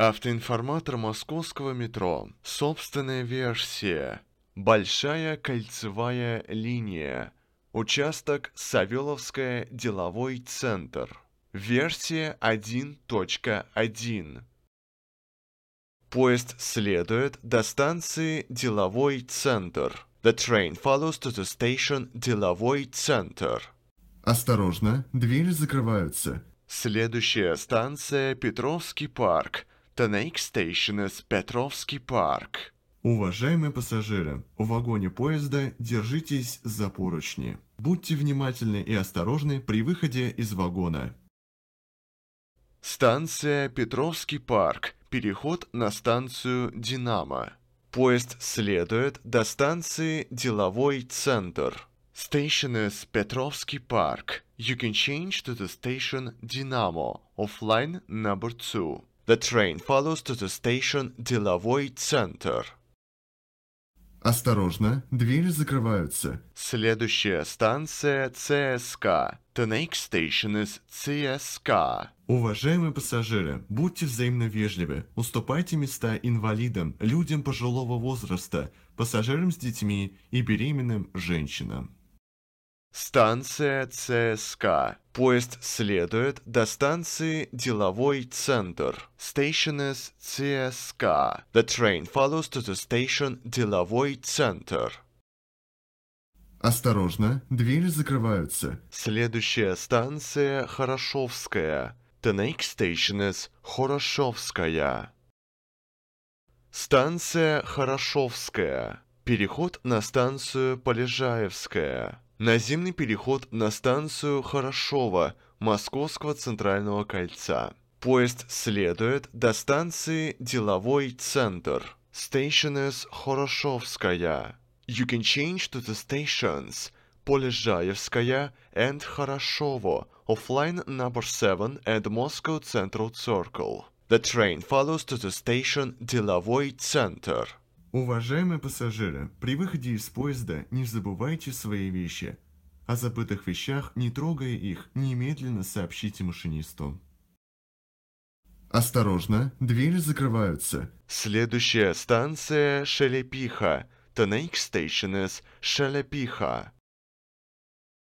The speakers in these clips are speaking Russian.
Автоинформатор московского метро. Собственная версия. Большая кольцевая линия. Участок Савеловская деловой центр. Версия 1.1. Поезд следует до станции Деловой центр. The train follows to the station Деловой центр. Осторожно, двери закрываются. Следующая станция Петровский парк. The next station is Petrovsky Park. Уважаемые пассажиры, в вагоне поезда держитесь за поручни. Будьте внимательны и осторожны при выходе из вагона. Станция Петровский парк. Переход на станцию Динамо. Поезд следует до станции Деловой центр. Station is Petrovsky Park. You can change to the station Dynamo, offline number 2. The train follows to the station Деловой центр. Осторожно, двери закрываются. Следующая станция ЦСК. The next station is ЦСК. Уважаемые пассажиры, будьте взаимно вежливы. Уступайте места инвалидам, людям пожилого возраста, пассажирам с детьми и беременным женщинам. Станция ЦСК. Поезд следует до станции Деловой центр. Station is CSK. The train follows to the station Деловой центр. Осторожно, двери закрываются. Следующая станция Хорошовская. The next station is Хорошовская. Станция Хорошовская. Переход на станцию Полежаевская наземный переход на станцию Хорошова Московского центрального кольца. Поезд следует до станции Деловой центр. Station is Хорошовская. You can change to the stations Полежаевская and Хорошово, offline number 7 and Moscow Central Circle. The train follows to the station Деловой центр. Уважаемые пассажиры, при выходе из поезда не забывайте свои вещи. О забытых вещах, не трогая их, немедленно сообщите машинисту. Осторожно, двери закрываются. Следующая станция Шелепиха. The next station is Шелепиха.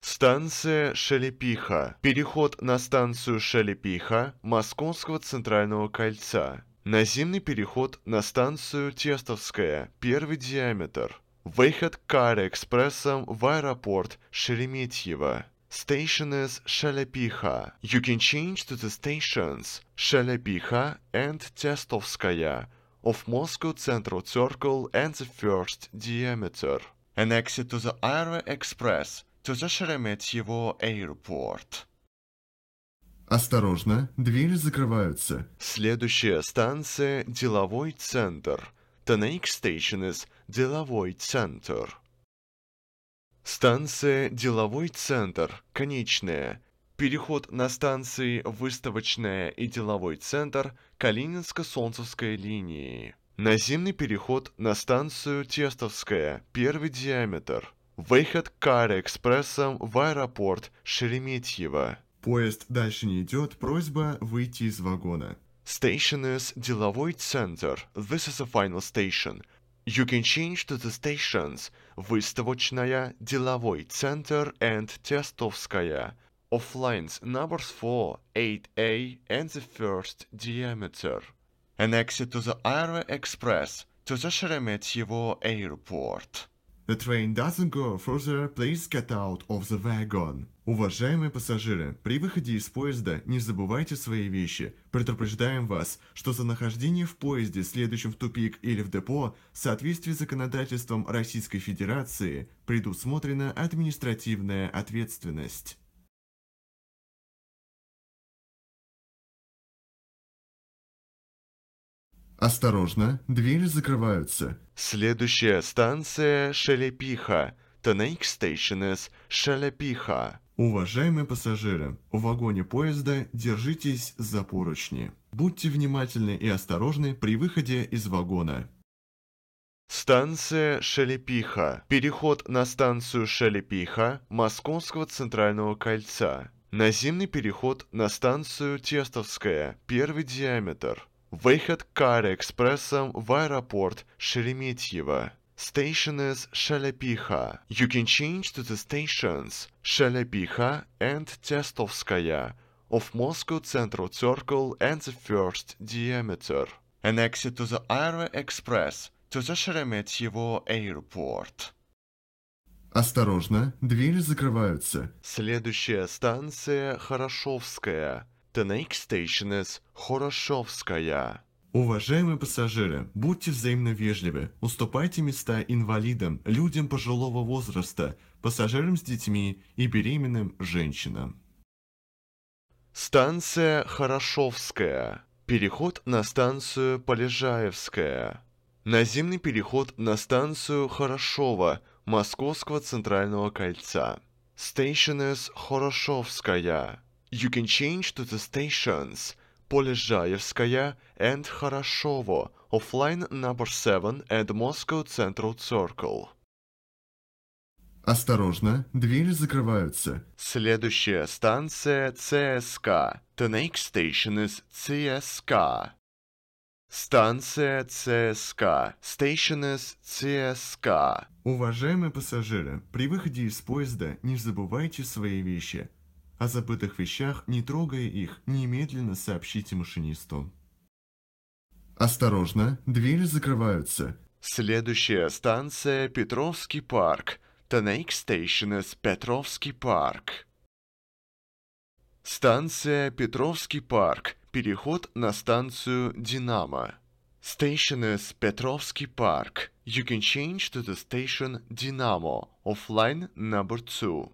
Станция Шелепиха. Переход на станцию Шелепиха Московского центрального кольца. Наземный переход на станцию Тестовская, первый диаметр. Выход Кара-экспрессом в аэропорт Шереметьево. Station is Шелепиха. You can change to the stations Шелепиха and Тестовская of Moscow Central Circle and the first diameter. An exit to the Aero Express to the Sheremetyevo airport. Осторожно, двери закрываются. Следующая станция – деловой центр. The next station is деловой центр. Станция «Деловой центр», конечная. Переход на станции «Выставочная» и «Деловой центр» Калининско-Солнцевской линии. Наземный переход на станцию «Тестовская», первый диаметр. Выход Кара экспрессом в аэропорт Шереметьево. Поезд дальше не идет, просьба выйти из вагона. Station is деловой центр. This is a final station. You can change to the stations. Выставочная, деловой центр and тестовская. Of lines numbers 4, 8A and the first diameter. An exit to the Aero Express to the Sheremetyevo airport. The train doesn't go further, please get out of the wagon. Уважаемые пассажиры, при выходе из поезда не забывайте свои вещи. Предупреждаем вас, что за нахождение в поезде, следующем в тупик или в депо, в соответствии с законодательством Российской Федерации, предусмотрена административная ответственность. Осторожно, двери закрываются. Следующая станция Шелепиха. The next station is Шелепиха. Уважаемые пассажиры, в вагоне поезда держитесь за поручни. Будьте внимательны и осторожны при выходе из вагона. Станция Шелепиха. Переход на станцию Шелепиха Московского центрального кольца. Наземный переход на станцию Тестовская, первый диаметр. Выход Кары экспрессом в аэропорт Шереметьево. Station is Шелепиха. You can change to the stations Шелепиха and Testovskaya of Moscow Central Circle and the first diameter. An exit to the Aero Express to the Sheremetyevo Airport. Осторожно, двери закрываются. Следующая станция Хорошовская. The next station is Хорошовская. Уважаемые пассажиры, будьте взаимно вежливы, уступайте места инвалидам, людям пожилого возраста, пассажирам с детьми и беременным женщинам. Станция Хорошовская. Переход на станцию Полежаевская. Наземный переход на станцию Хорошова Московского центрального кольца. Station is Хорошовская. You can change to the stations – Полежаевская and Хорошово, офлайн number 7 and Moscow Central Circle. Осторожно, двери закрываются. Следующая станция ЦСК. The next station is ЦСК. Станция ЦСК. Station is ЦСК. Уважаемые пассажиры, при выходе из поезда не забывайте свои вещи – о забытых вещах, не трогая их, немедленно сообщите машинисту. Осторожно, двери закрываются. Следующая станция – Петровский парк. The next station is Петровский парк. Станция Петровский парк. Переход на станцию Динамо. Station is Petrovsky Park. You can change to the station Dynamo of line number 2.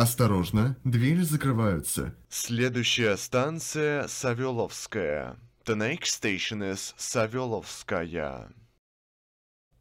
Осторожно, двери закрываются. Следующая станция Савеловская. The next station is Савеловская.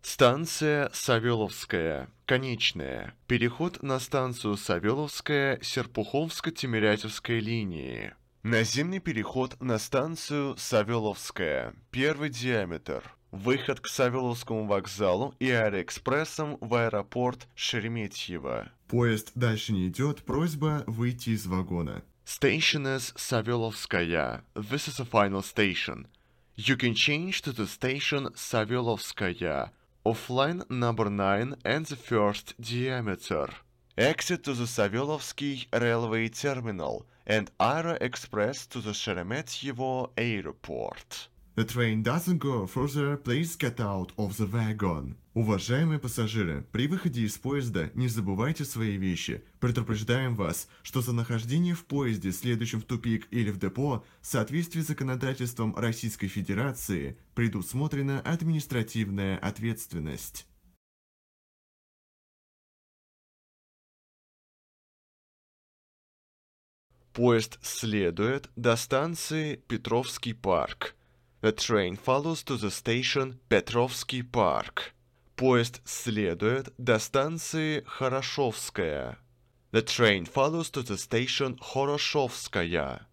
Станция Савеловская. Конечная. Переход на станцию Савеловская Серпуховско-Тимирятевской линии. Наземный переход на станцию Савеловская. Первый диаметр. Выход к Савеловскому вокзалу и аэроэкспрессом в аэропорт Шереметьево. Поезд дальше не идет, просьба выйти из вагона. Station is Savilovskaya. This is a final station. You can change to the station Savilovskaya. Offline number 9 and the first diameter. Exit to the Savilovsky railway terminal and Aero Express to the Sheremetyevo airport. The train doesn't go further, please get out of the wagon. Уважаемые пассажиры, при выходе из поезда не забывайте свои вещи. Предупреждаем вас, что за нахождение в поезде, следующем в тупик или в депо, в соответствии с законодательством Российской Федерации, предусмотрена административная ответственность. Поезд следует до станции Петровский парк. The train follows to the station Petrovsky Park. Поезд следует до станции Хорошовская. The train follows to the station Хорошовская.